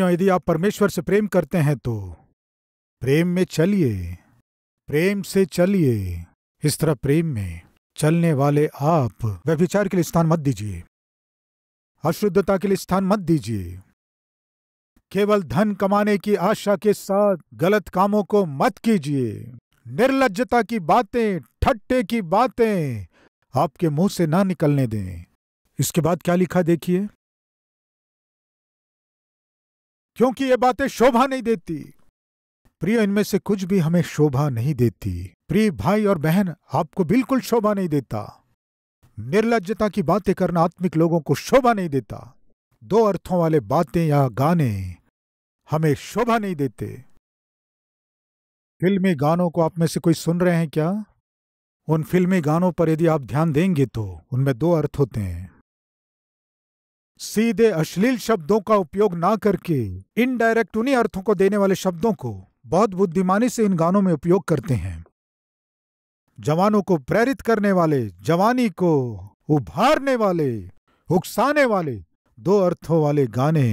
भाइयों यदि आप परमेश्वर से प्रेम करते हैं तो प्रेम में चलिए प्रेम से चलिए इस तरह प्रेम में चलने वाले आप व्यभिचार के लिए स्थान मत दीजिए अशुद्धता के लिए स्थान मत दीजिए केवल धन कमाने की आशा के साथ गलत कामों को मत कीजिए निर्लजता की बातें ठट्टे की बातें आपके मुंह से ना निकलने दें इसके बाद क्या लिखा देखिए क्योंकि ये बातें शोभा नहीं देती प्रिय इनमें से कुछ भी हमें शोभा नहीं देती प्रिय भाई और बहन आपको बिल्कुल शोभा नहीं देता निर्लजता की बातें करना आत्मिक लोगों को शोभा नहीं देता दो अर्थों वाले बातें या गाने हमें शोभा नहीं देते फिल्मी गानों को आप में से कोई सुन रहे हैं क्या उन फिल्मी गानों पर यदि आप ध्यान देंगे तो उनमें दो अर्थ होते हैं सीधे अश्लील शब्दों का उपयोग ना करके इनडायरेक्ट उन्हीं अर्थों को देने वाले शब्दों को बहुत बुद्धिमानी से इन गानों में उपयोग करते हैं जवानों को प्रेरित करने वाले जवानी को उभारने वाले उकसाने वाले दो अर्थों वाले गाने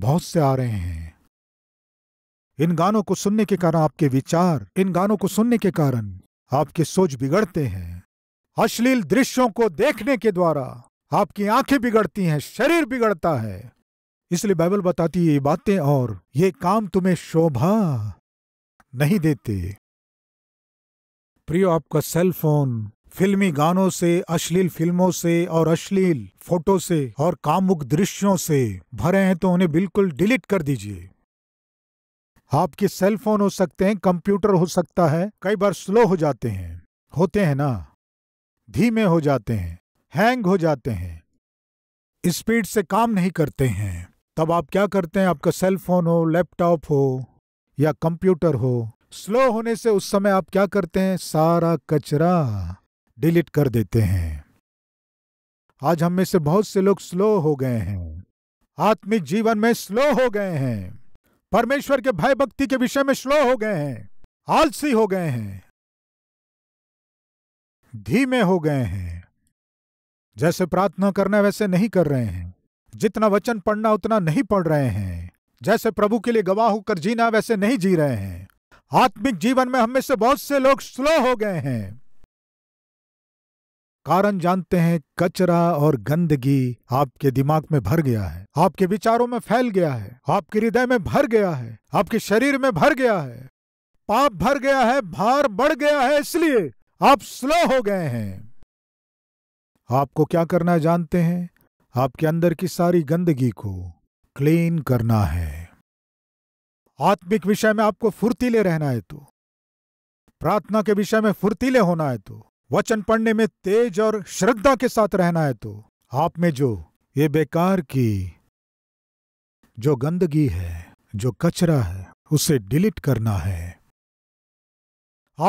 बहुत से आ रहे हैं इन गानों को सुनने के कारण आपके विचार इन गानों को सुनने के कारण आपके सोच बिगड़ते हैं अश्लील दृश्यों को देखने के द्वारा आपकी आंखें बिगड़ती हैं शरीर बिगड़ता है इसलिए बाइबल बताती है ये बातें और ये काम तुम्हें शोभा नहीं देते प्रियो आपका सेल फोन फिल्मी गानों से अश्लील फिल्मों से और अश्लील फोटो से और कामुक दृश्यों से भरे हैं तो उन्हें बिल्कुल डिलीट कर दीजिए आपके सेल फोन हो सकते हैं कंप्यूटर हो सकता है कई बार स्लो हो जाते हैं होते हैं ना धीमे हो जाते हैं हैंग हो जाते हैं स्पीड से काम नहीं करते हैं तब आप क्या करते हैं आपका सेल फोन हो लैपटॉप हो या कंप्यूटर हो स्लो होने से उस समय आप क्या करते हैं सारा कचरा डिलीट कर देते हैं आज हम में से बहुत से लोग स्लो हो गए हैं आत्मिक जीवन में स्लो हो गए हैं परमेश्वर के भय भक्ति के विषय में स्लो हो गए हैं आलसी हो गए हैं धीमे हो गए हैं जैसे प्रार्थना करना वैसे नहीं कर रहे हैं जितना वचन पढ़ना उतना नहीं पढ़ रहे हैं जैसे प्रभु के लिए गवाह होकर जीना वैसे नहीं जी रहे हैं आत्मिक जीवन में हमें से बहुत से लोग स्लो हो गए हैं कारण जानते हैं कचरा और गंदगी आपके दिमाग में भर गया है आपके विचारों में फैल गया है आपके हृदय में भर गया है आपके शरीर में भर गया है पाप भर गया है भार बढ़ गया है इसलिए आप स्लो हो गए हैं आपको क्या करना जानते हैं आपके अंदर की सारी गंदगी को क्लीन करना है आत्मिक विषय में आपको फुर्तीले रहना है तो प्रार्थना के विषय में फुर्तीले होना है तो वचन पढ़ने में तेज और श्रद्धा के साथ रहना है तो आप में जो ये बेकार की जो गंदगी है जो कचरा है उसे डिलीट करना है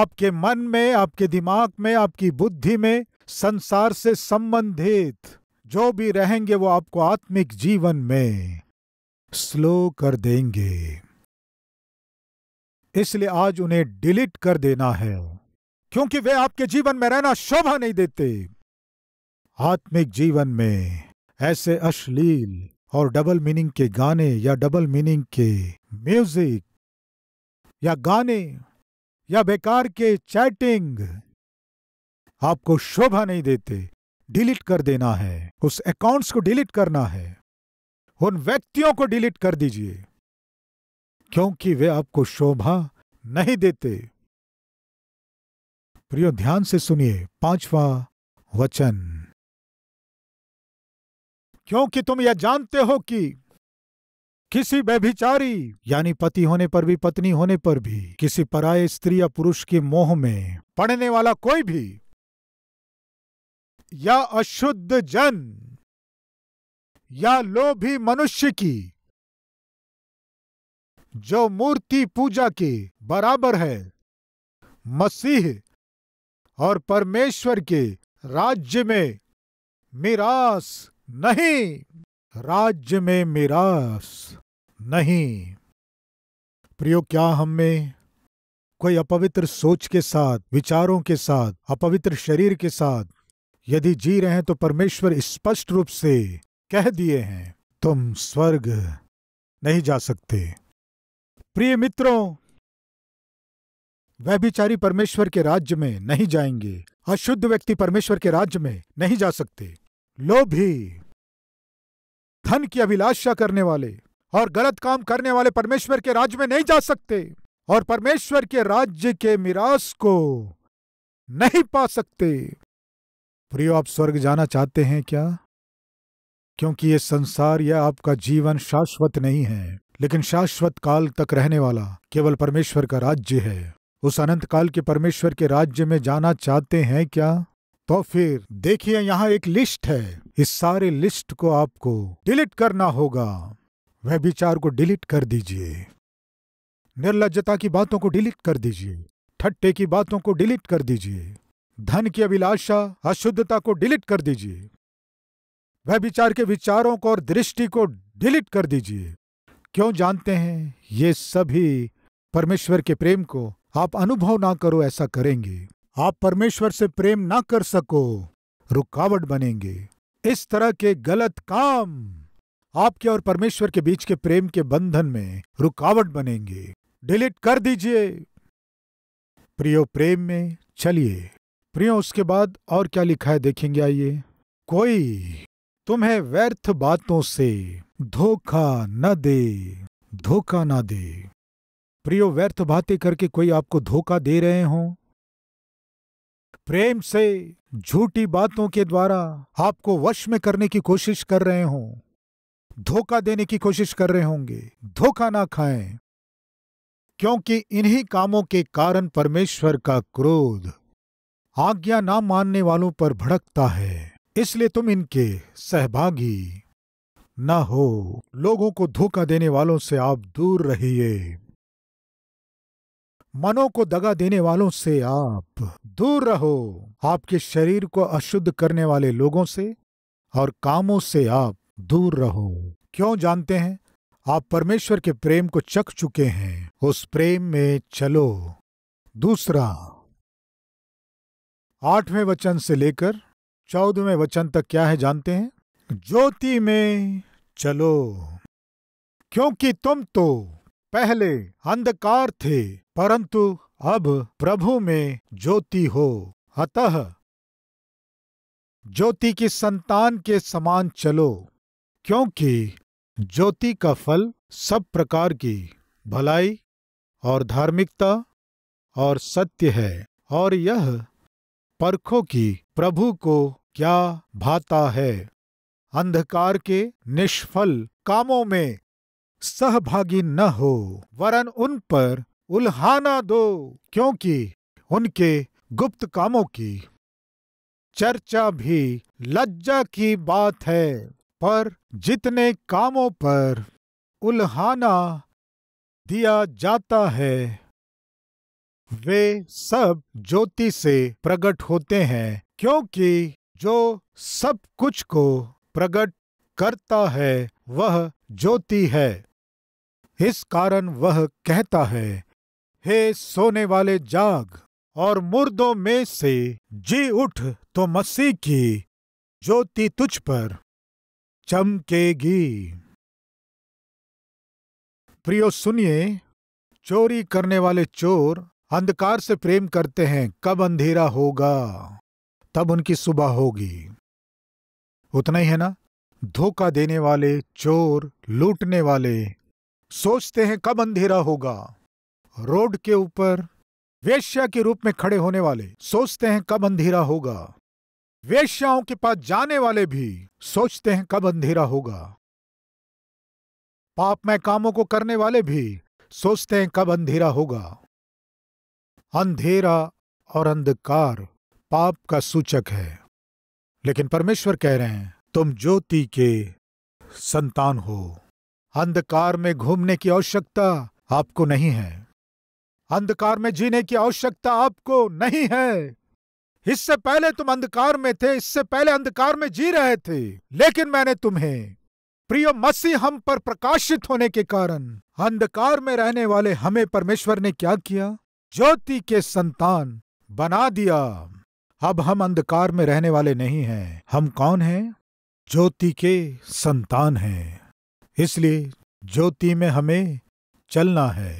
आपके मन में आपके दिमाग में आपकी बुद्धि में संसार से संबंधित जो भी रहेंगे वो आपको आत्मिक जीवन में स्लो कर देंगे इसलिए आज उन्हें डिलीट कर देना है क्योंकि वे आपके जीवन में रहना शोभा नहीं देते आत्मिक जीवन में ऐसे अश्लील और डबल मीनिंग के गाने या डबल मीनिंग के म्यूजिक या गाने या बेकार के चैटिंग आपको शोभा नहीं देते डिलीट कर देना है उस अकाउंट्स को डिलीट करना है उन व्यक्तियों को डिलीट कर दीजिए क्योंकि वे आपको शोभा नहीं देते प्रियो ध्यान से सुनिए पांचवा वचन क्योंकि तुम यह जानते हो कि किसी व्यभिचारी यानी पति होने पर भी पत्नी होने पर भी किसी पराये स्त्री या पुरुष के मोह में पड़ने वाला कोई भी या अशुद्ध जन या लोभी मनुष्य की जो मूर्ति पूजा के बराबर है मसीह और परमेश्वर के राज्य में मिरास नहीं राज्य में मिरास नहीं प्रियो क्या हम में कोई अपवित्र सोच के साथ विचारों के साथ अपवित्र शरीर के साथ यदि जी रहे हैं तो परमेश्वर स्पष्ट रूप से कह दिए हैं तुम स्वर्ग नहीं जा सकते प्रिय मित्रों वह बिचारी परमेश्वर के राज्य में नहीं जाएंगे अशुद्ध व्यक्ति परमेश्वर के राज्य में नहीं जा सकते लोभी धन की अभिलाषा करने वाले और गलत काम करने वाले परमेश्वर के राज्य में नहीं जा सकते और परमेश्वर के राज्य के मिरास को नहीं पा सकते प्रियो आप स्वर्ग जाना चाहते हैं क्या क्योंकि ये संसार या आपका जीवन शाश्वत नहीं है लेकिन शाश्वत काल तक रहने वाला केवल परमेश्वर का राज्य है उस अनंत काल के परमेश्वर के राज्य में जाना चाहते हैं क्या तो फिर देखिए यहाँ एक लिस्ट है इस सारे लिस्ट को आपको डिलीट करना होगा वह विचार को डिलीट कर दीजिए निर्लजता की बातों को डिलीट कर दीजिए ठट्टे की बातों को डिलीट कर दीजिए धन की अभिलाषा अशुद्धता को डिलीट कर दीजिए वह विचार के विचारों को और दृष्टि को डिलीट कर दीजिए क्यों जानते हैं ये सभी परमेश्वर के प्रेम को आप अनुभव ना करो ऐसा करेंगे आप परमेश्वर से प्रेम ना कर सको रुकावट बनेंगे इस तरह के गलत काम आपके और परमेश्वर के बीच के प्रेम के बंधन में रुकावट बनेंगे डिलीट कर दीजिए प्रियो प्रेम में चलिए प्रियो उसके बाद और क्या लिखा है देखेंगे आइए कोई तुम्हें व्यर्थ बातों से धोखा न दे धोखा ना दे प्रियो व्यर्थ बातें करके कोई आपको धोखा दे रहे हो प्रेम से झूठी बातों के द्वारा आपको वश में करने की कोशिश कर रहे हो धोखा देने की कोशिश कर रहे होंगे धोखा ना खाएं क्योंकि इन्हीं कामों के कारण परमेश्वर का क्रोध आज्ञा ना मानने वालों पर भड़कता है इसलिए तुम इनके सहभागी न हो लोगों को धोखा देने वालों से आप दूर रहिए मनों को दगा देने वालों से आप दूर रहो आपके शरीर को अशुद्ध करने वाले लोगों से और कामों से आप दूर रहो क्यों जानते हैं आप परमेश्वर के प्रेम को चख चुके हैं उस प्रेम में चलो दूसरा आठवें वचन से लेकर चौदहवें वचन तक क्या है जानते हैं ज्योति में चलो क्योंकि तुम तो पहले अंधकार थे परंतु अब प्रभु में ज्योति हो अतः ज्योति की संतान के समान चलो क्योंकि ज्योति का फल सब प्रकार की भलाई और धार्मिकता और सत्य है और यह परखो कि प्रभु को क्या भाता है अंधकार के निष्फल कामों में सहभागी न हो वरन उन पर उल्हाना दो क्योंकि उनके गुप्त कामों की चर्चा भी लज्जा की बात है पर जितने कामों पर उल्हाना दिया जाता है वे सब ज्योति से प्रकट होते हैं क्योंकि जो सब कुछ को प्रकट करता है वह ज्योति है इस कारण वह कहता है हे सोने वाले जाग और मुर्दों में से जी उठ तो मसीह की ज्योति तुझ पर चमकेगी प्रियो सुनिए चोरी करने वाले चोर अंधकार से प्रेम करते हैं कब अंधेरा होगा तब उनकी सुबह होगी उतना ही है ना धोखा देने वाले चोर लूटने वाले सोचते हैं कब अंधेरा होगा रोड के ऊपर वेश्या के रूप में खड़े होने वाले सोचते हैं कब अंधेरा होगा वेश्याओं के पास जाने वाले भी सोचते हैं कब अंधेरा होगा पापमय कामों को करने वाले भी सोचते हैं कब अंधेरा होगा अंधेरा और अंधकार पाप का सूचक है लेकिन परमेश्वर कह रहे हैं तुम ज्योति के संतान हो अंधकार में घूमने की आवश्यकता आपको नहीं है अंधकार में जीने की आवश्यकता आपको नहीं है इससे पहले तुम अंधकार में थे इससे पहले अंधकार में जी रहे थे लेकिन मैंने तुम्हें प्रिय मसीह हम पर प्रकाशित होने के कारण अंधकार में रहने वाले हमें परमेश्वर ने क्या किया ज्योति के संतान बना दिया अब हम अंधकार में रहने वाले नहीं हैं हम कौन हैं ज्योति के संतान हैं इसलिए ज्योति में हमें चलना है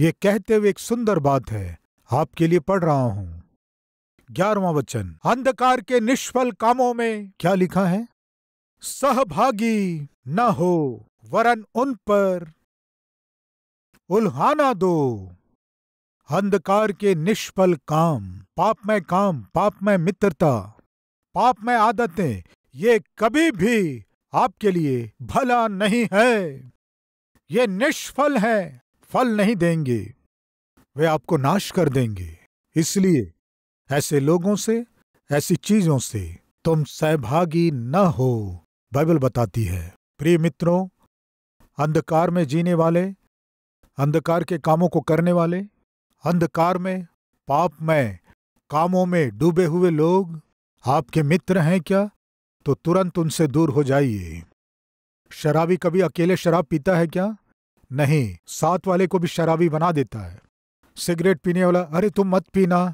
ये कहते हुए एक सुंदर बात है आपके लिए पढ़ रहा हूं ग्यारहवा वचन अंधकार के निष्फल कामों में क्या लिखा है सहभागी न हो वरन उन पर उल्हाना दो अंधकार के निष्फल काम पाप में काम पाप में मित्रता पाप में आदतें ये कभी भी आपके लिए भला नहीं है ये निष्फल है फल नहीं देंगे वे आपको नाश कर देंगे इसलिए ऐसे लोगों से ऐसी चीजों से तुम सहभागी न हो बाइबल बताती है प्रिय मित्रों अंधकार में जीने वाले अंधकार के कामों को करने वाले अंधकार में पाप में कामों में डूबे हुए लोग आपके मित्र हैं क्या तो तुरंत उनसे दूर हो जाइए शराबी कभी अकेले शराब पीता है क्या नहीं साथ वाले को भी शराबी बना देता है सिगरेट पीने वाला अरे तुम मत पीना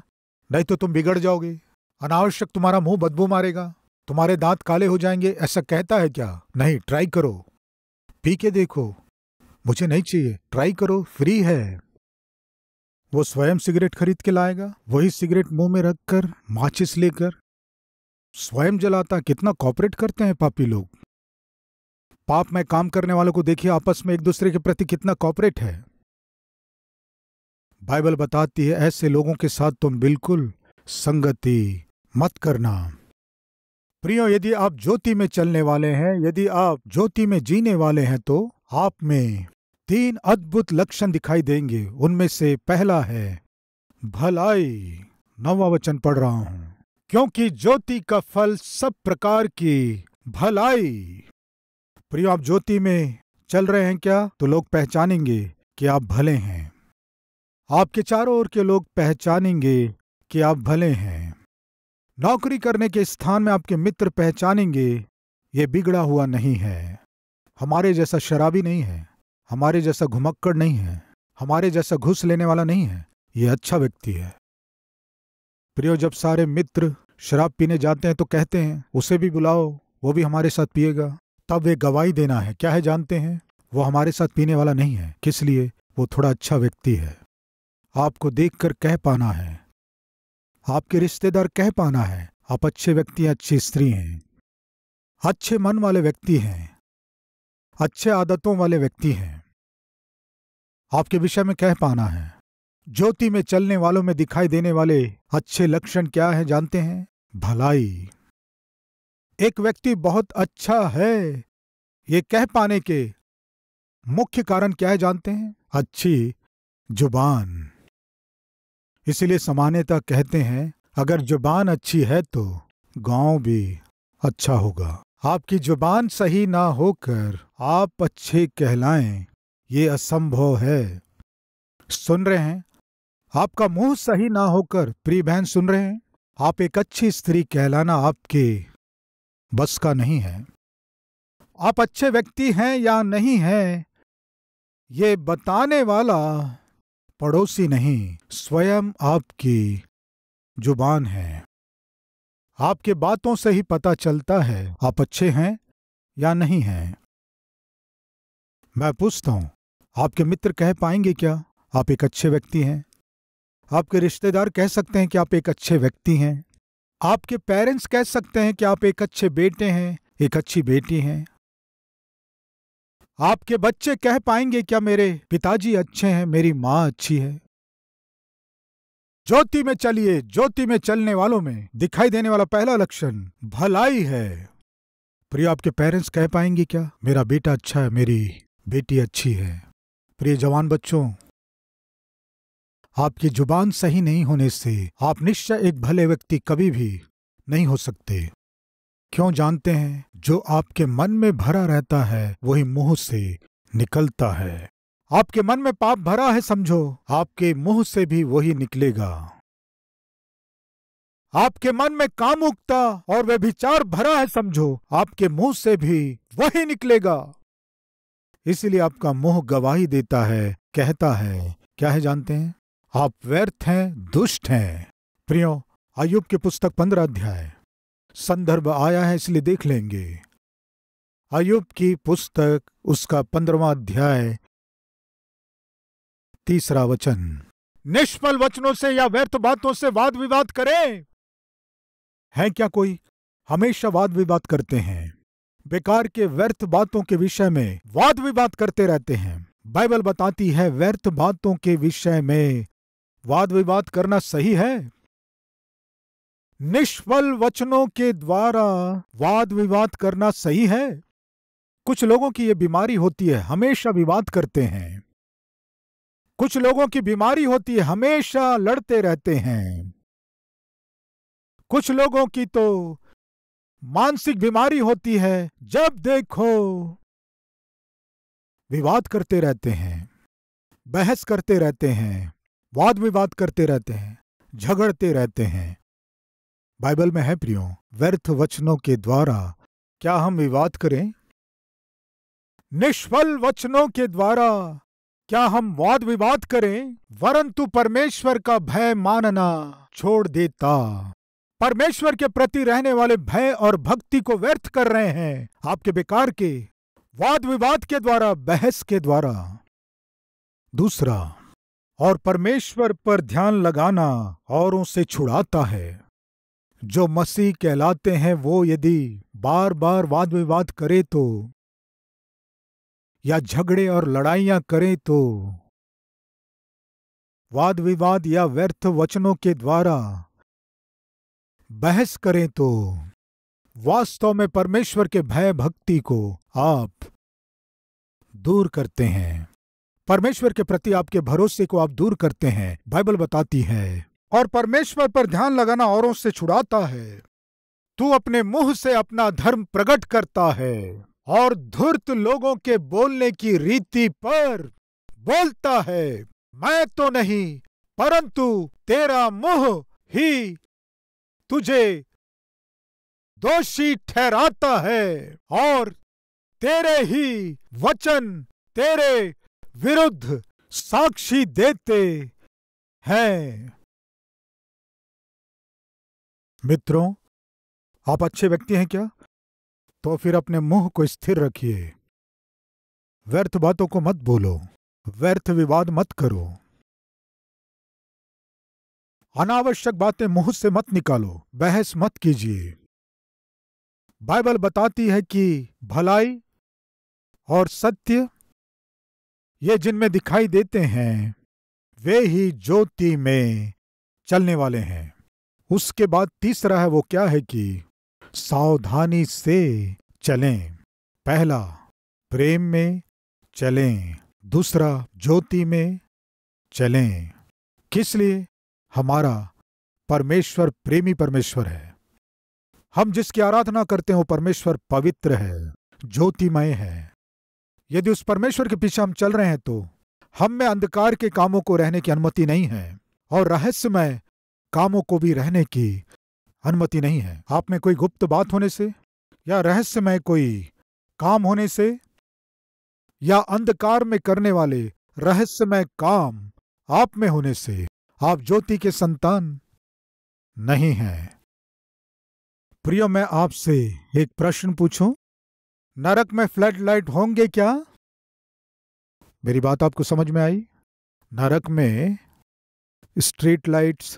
नहीं तो तुम बिगड़ जाओगे अनावश्यक तुम्हारा मुंह बदबू मारेगा तुम्हारे दांत काले हो जाएंगे ऐसा कहता है क्या नहीं ट्राई करो पी के देखो मुझे नहीं चाहिए ट्राई करो फ्री है वो स्वयं सिगरेट खरीद के लाएगा वही सिगरेट मुंह में रखकर माचिस लेकर स्वयं जलाता कितना कॉपरेट करते हैं पापी लोग पाप में काम करने वालों को देखिए आपस में एक दूसरे के प्रति कितना कॉपरेट है बाइबल बताती है ऐसे लोगों के साथ तुम बिल्कुल संगति मत करना प्रियो यदि आप ज्योति में चलने वाले हैं यदि आप ज्योति में जीने वाले हैं तो आप में तीन अद्भुत लक्षण दिखाई देंगे उनमें से पहला है भलाई नवा वचन पढ़ रहा हूं क्योंकि ज्योति का फल सब प्रकार की भलाई प्रियो आप ज्योति में चल रहे हैं क्या तो लोग पहचानेंगे कि आप भले हैं आपके चारों ओर के लोग पहचानेंगे कि आप भले हैं नौकरी करने के स्थान में आपके मित्र पहचानेंगे ये बिगड़ा हुआ नहीं है हमारे जैसा शराबी नहीं है हमारे जैसा घुमक्कड़ नहीं है हमारे जैसा घुस लेने वाला नहीं है यह अच्छा व्यक्ति है प्रियो जब सारे मित्र शराब पीने जाते हैं तो कहते हैं उसे भी बुलाओ वो भी हमारे साथ पिएगा तब वे गवाही देना है क्या है जानते हैं वो हमारे साथ पीने वाला नहीं है किस लिए वो थोड़ा अच्छा व्यक्ति है आपको देखकर कह पाना है आपके रिश्तेदार कह पाना है आप अच्छे व्यक्ति अच्छी स्त्री हैं अच्छे मन वाले व्यक्ति हैं अच्छे आदतों वाले व्यक्ति हैं आपके विषय में कह पाना है ज्योति में चलने वालों में दिखाई देने वाले अच्छे लक्षण क्या है जानते हैं भलाई एक व्यक्ति बहुत अच्छा है ये कह पाने के मुख्य कारण क्या है जानते हैं अच्छी जुबान इसलिए सामान्यतः कहते हैं अगर जुबान अच्छी है तो गांव भी अच्छा होगा आपकी जुबान सही ना होकर आप अच्छे कहलाएं ये असंभव है सुन रहे हैं आपका मुंह सही ना होकर प्री बहन सुन रहे हैं आप एक अच्छी स्त्री कहलाना आपके बस का नहीं है आप अच्छे व्यक्ति हैं या नहीं हैं ये बताने वाला पड़ोसी नहीं स्वयं आपकी जुबान है आपके बातों से ही पता चलता है आप अच्छे हैं या नहीं हैं मैं पूछता हूं आपके मित्र कह पाएंगे क्या आप एक अच्छे व्यक्ति हैं आपके रिश्तेदार कह सकते हैं कि आप एक अच्छे व्यक्ति हैं आपके पेरेंट्स कह सकते हैं कि आप एक अच्छे बेटे हैं एक अच्छी बेटी हैं आपके बच्चे कह पाएंगे क्या मेरे पिताजी अच्छे हैं मेरी माँ अच्छी है ज्योति में चलिए ज्योति में चलने वालों में दिखाई देने वाला पहला लक्षण भलाई है प्रिय आपके पेरेंट्स कह पाएंगे क्या मेरा बेटा अच्छा है मेरी बेटी अच्छी है प्रिय जवान बच्चों आपकी जुबान सही नहीं होने से आप निश्चय एक भले व्यक्ति कभी भी नहीं हो सकते क्यों जानते हैं जो आपके मन में भरा रहता है वही मुंह से निकलता है आपके मन में पाप भरा है समझो आपके मुंह से भी वही निकलेगा आपके मन में काम उगता और वे विचार भरा है समझो आपके मुंह से भी वही निकलेगा इसलिए आपका मुंह गवाही देता है कहता है क्या है जानते हैं आप व्यर्थ हैं दुष्ट हैं प्रियो आयुब की पुस्तक पंद्रह अध्याय संदर्भ आया है इसलिए देख लेंगे अयुब की पुस्तक उसका पंद्रवा अध्याय तीसरा वचन निष्फल वचनों से या व्यर्थ बातों से वाद विवाद करें है क्या कोई हमेशा वाद विवाद करते हैं बेकार के व्यर्थ बातों के विषय में वाद विवाद करते रहते हैं बाइबल बताती है व्यर्थ बातों के विषय में वाद विवाद करना सही है निष्फल वचनों के द्वारा वाद विवाद करना सही है कुछ लोगों की यह बीमारी होती है हमेशा विवाद करते हैं कुछ लोगों की बीमारी होती है हमेशा लड़ते रहते हैं कुछ लोगों की तो मानसिक बीमारी होती है जब देखो विवाद करते रहते हैं बहस करते रहते हैं वाद विवाद करते रहते हैं झगड़ते रहते हैं बाइबल में है प्रियो व्यर्थ वचनों के द्वारा क्या हम विवाद करें निष्फल वचनों के द्वारा क्या हम वाद विवाद करें वरंतु परमेश्वर का भय मानना छोड़ देता परमेश्वर के प्रति रहने वाले भय और भक्ति को व्यर्थ कर रहे हैं आपके बेकार के वाद विवाद के द्वारा बहस के द्वारा दूसरा और परमेश्वर पर ध्यान लगाना औरों से छुड़ाता है जो मसीह कहलाते हैं वो यदि बार बार वाद विवाद करे तो या झगड़े और लड़ाइयां करें तो वाद विवाद या व्यर्थ वचनों के द्वारा बहस करें तो वास्तव में परमेश्वर के भय भक्ति को आप दूर करते हैं परमेश्वर के प्रति आपके भरोसे को आप दूर करते हैं बाइबल बताती है और परमेश्वर पर ध्यान लगाना औरों से छुड़ाता है तू अपने मुंह से अपना धर्म प्रकट करता है और धूर्त लोगों के बोलने की रीति पर बोलता है मैं तो नहीं परंतु तेरा मुंह ही तुझे दोषी ठहराता है और तेरे ही वचन तेरे विरुद्ध साक्षी देते हैं मित्रों आप अच्छे व्यक्ति हैं क्या तो फिर अपने मुंह को स्थिर रखिए व्यर्थ बातों को मत बोलो व्यर्थ विवाद मत करो अनावश्यक बातें मुंह से मत निकालो बहस मत कीजिए बाइबल बताती है कि भलाई और सत्य ये जिनमें दिखाई देते हैं वे ही ज्योति में चलने वाले हैं उसके बाद तीसरा है वो क्या है कि सावधानी से चलें पहला प्रेम में चलें दूसरा ज्योति में चलें किस लिए हमारा परमेश्वर प्रेमी परमेश्वर है हम जिसकी आराधना करते हैं परमेश्वर पवित्र है ज्योतिमय है यदि उस परमेश्वर के पीछे हम चल रहे हैं तो हम में अंधकार के कामों को रहने की अनुमति नहीं है और रहस्यमय कामों को भी रहने की अनुमति नहीं है आप में कोई गुप्त बात होने से या रहस्यमय कोई काम होने से या अंधकार में करने वाले रहस्यमय काम आप में होने से आप ज्योति के संतान नहीं हैं प्रियो मैं आपसे एक प्रश्न पूछूं नरक में फ्लड लाइट होंगे क्या मेरी बात आपको समझ में आई नरक में स्ट्रीट लाइट्स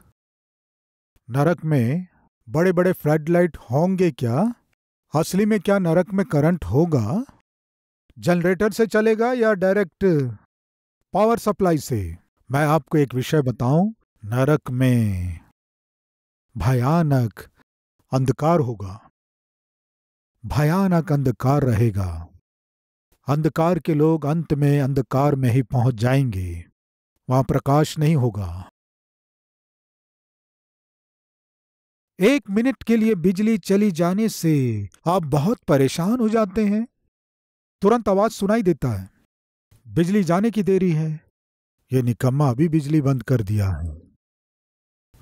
नरक में बड़े बड़े फ्लड लाइट होंगे क्या असली में क्या नरक में करंट होगा जनरेटर से चलेगा या डायरेक्ट पावर सप्लाई से मैं आपको एक विषय बताऊं नरक में भयानक अंधकार होगा भयानक अंधकार रहेगा अंधकार के लोग अंत में अंधकार में ही पहुंच जाएंगे वहां प्रकाश नहीं होगा एक मिनट के लिए बिजली चली जाने से आप बहुत परेशान हो जाते हैं तुरंत आवाज सुनाई देता है बिजली जाने की देरी है ये निकम्मा अभी बिजली बंद कर दिया है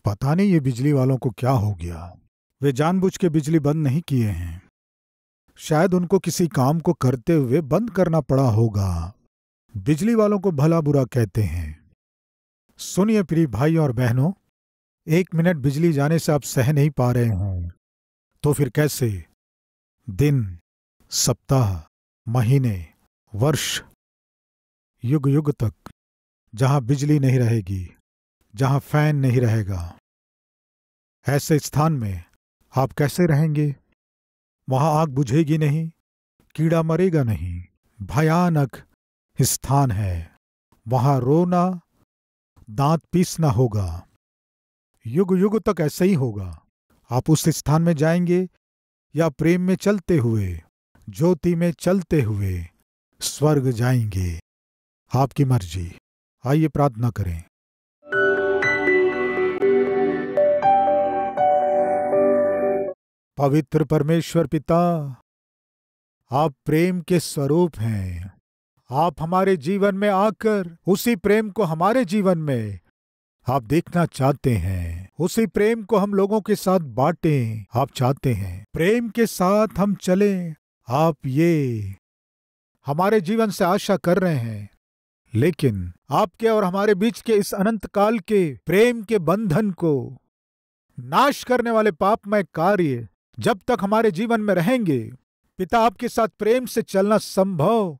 पता नहीं ये बिजली वालों को क्या हो गया वे जानबूझ के बिजली बंद नहीं किए हैं शायद उनको किसी काम को करते हुए बंद करना पड़ा होगा बिजली वालों को भला बुरा कहते हैं सुनिए प्रिय भाई और बहनों एक मिनट बिजली जाने से आप सह नहीं पा रहे हैं हम्म। तो फिर कैसे दिन सप्ताह महीने वर्ष युग युग तक जहां बिजली नहीं रहेगी जहां फैन नहीं रहेगा ऐसे स्थान में आप कैसे रहेंगे वहां आग बुझेगी नहीं कीड़ा मरेगा नहीं भयानक स्थान है वहां रोना दांत पीसना होगा युग युग तक ऐसा ही होगा आप उस स्थान में जाएंगे या प्रेम में चलते हुए ज्योति में चलते हुए स्वर्ग जाएंगे आपकी मर्जी आइए प्रार्थना करें पवित्र परमेश्वर पिता आप प्रेम के स्वरूप हैं आप हमारे जीवन में आकर उसी प्रेम को हमारे जीवन में आप देखना चाहते हैं उसी प्रेम को हम लोगों के साथ बांटें आप चाहते हैं प्रेम के साथ हम चलें आप ये हमारे जीवन से आशा कर रहे हैं लेकिन आपके और हमारे बीच के इस अनंत काल के प्रेम के बंधन को नाश करने वाले पापमय कार्य जब तक हमारे जीवन में रहेंगे पिता आपके साथ प्रेम से चलना संभव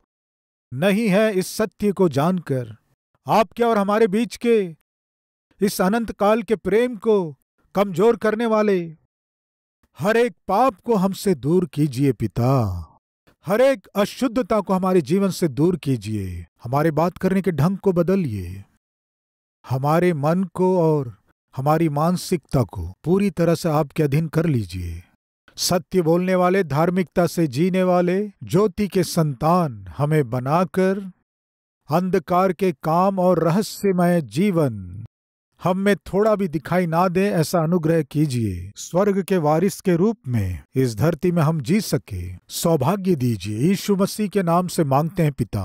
नहीं है इस सत्य को जानकर आपके और हमारे बीच के इस अनंत काल के प्रेम को कमजोर करने वाले हर एक पाप को हमसे दूर कीजिए पिता हर एक अशुद्धता को हमारे जीवन से दूर कीजिए हमारे बात करने के ढंग को बदलिए हमारे मन को और हमारी मानसिकता को पूरी तरह से आपके अधीन कर लीजिए सत्य बोलने वाले धार्मिकता से जीने वाले ज्योति के संतान हमें बनाकर अंधकार के काम और रहस्यमय जीवन हम में थोड़ा भी दिखाई ना दे ऐसा अनुग्रह कीजिए स्वर्ग के वारिस के रूप में इस धरती में हम जी सके सौभाग्य दीजिए यीशु मसीह के नाम से मांगते हैं पिता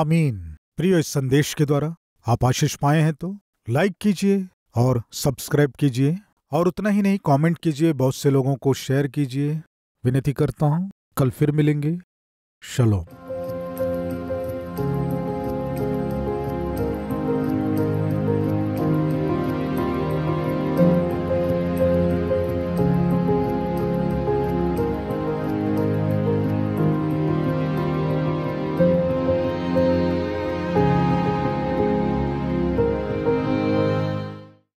आमीन प्रिय इस संदेश के द्वारा आप आशीष पाए हैं तो लाइक कीजिए और सब्सक्राइब कीजिए और उतना ही नहीं कमेंट कीजिए बहुत से लोगों को शेयर कीजिए विनती करता हूँ कल फिर मिलेंगे शलोम